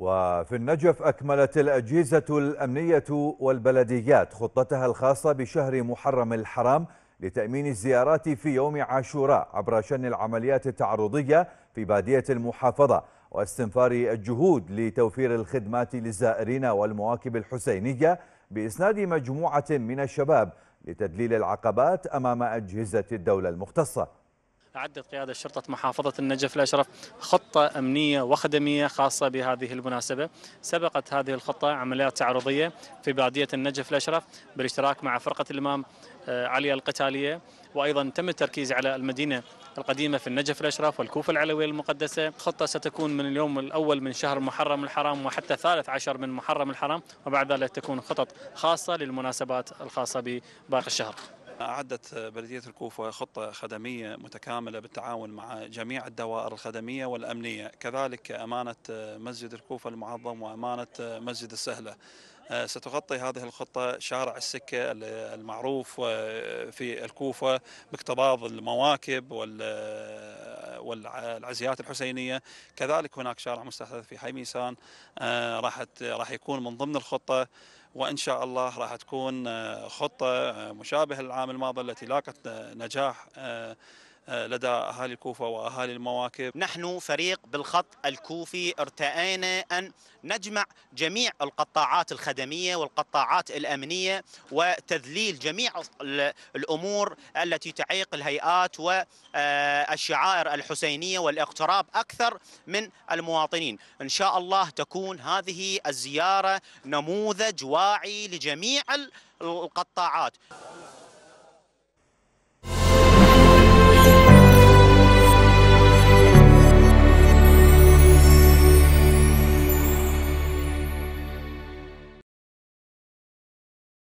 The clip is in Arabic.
وفي النجف أكملت الأجهزة الأمنية والبلديات خطتها الخاصة بشهر محرم الحرام لتأمين الزيارات في يوم عاشوراء عبر شن العمليات التعرضية في بادية المحافظة واستنفار الجهود لتوفير الخدمات للزائرين والمواكب الحسينية بإسناد مجموعة من الشباب لتدليل العقبات أمام أجهزة الدولة المختصة أعدت قيادة شرطة محافظة النجف الأشرف خطة أمنية وخدمية خاصة بهذه المناسبة سبقت هذه الخطة عمليات تعرضية في بادية النجف الأشرف بالاشتراك مع فرقة الإمام آه، علي القتالية وأيضا تم التركيز على المدينة القديمة في النجف الأشرف والكوفة العلوية المقدسة خطة ستكون من اليوم الأول من شهر محرم الحرام وحتى ثالث عشر من محرم الحرام وبعد ذلك تكون خطط خاصة للمناسبات الخاصة بباقي الشهر أعدت بلدية الكوفة خطة خدمية متكاملة بالتعاون مع جميع الدوائر الخدمية والأمنية كذلك أمانة مسجد الكوفة المعظم وأمانة مسجد السهلة آه، ستغطي هذه الخطة شارع السكة المعروف آه، في الكوفة باقتباض المواكب والعزيات الحسينيه كذلك هناك شارع مستحدث في حي ميسان آه، راح راح يكون من ضمن الخطه وان شاء الله راح تكون آه، خطه آه، مشابهه للعام الماضي التي لاقت نجاح لدى أهالي الكوفة وأهالي المواكب نحن فريق بالخط الكوفي ارتأينا أن نجمع جميع القطاعات الخدمية والقطاعات الأمنية وتذليل جميع الأمور التي تعيق الهيئات والشعائر الحسينية والاقتراب أكثر من المواطنين إن شاء الله تكون هذه الزيارة نموذج واعي لجميع القطاعات